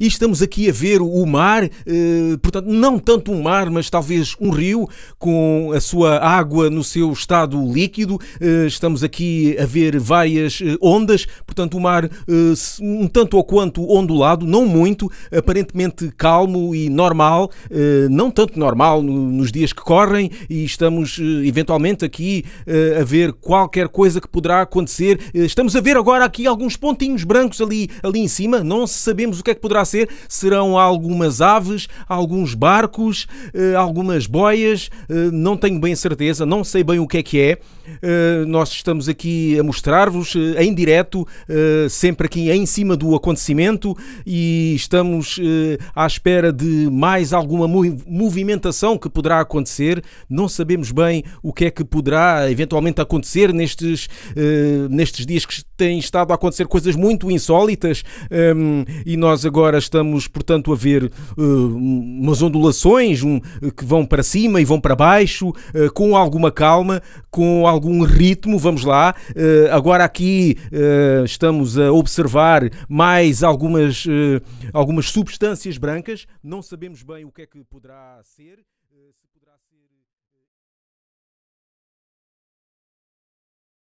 E estamos aqui a ver o mar, eh, portanto, não tanto um mar, mas talvez um rio, com a sua água no seu estado líquido. Eh, estamos aqui a ver várias eh, ondas, portanto, o mar um tanto ou quanto ondulado, não muito, aparentemente calmo e normal, não tanto normal nos dias que correm, e estamos eventualmente aqui a ver qualquer coisa que poderá acontecer. Estamos a ver agora aqui alguns pontinhos brancos ali, ali em cima, não sabemos o que é que poderá ser serão algumas aves, alguns barcos, eh, algumas boias, eh, não tenho bem certeza, não sei bem o que é que é. Eh, nós estamos aqui a mostrar-vos em direto, sempre aqui em cima do acontecimento e estamos à espera de mais alguma movimentação que poderá acontecer. Não sabemos bem o que é que poderá eventualmente acontecer nestes, nestes dias que têm estado a acontecer coisas muito insólitas ehm, e nós agora estamos, portanto, a ver uh, umas ondulações um, que vão para cima e vão para baixo, uh, com alguma calma, com algum ritmo, vamos lá. Uh, agora aqui estamos a observar mais algumas, algumas substâncias brancas, não sabemos bem o que é que poderá ser.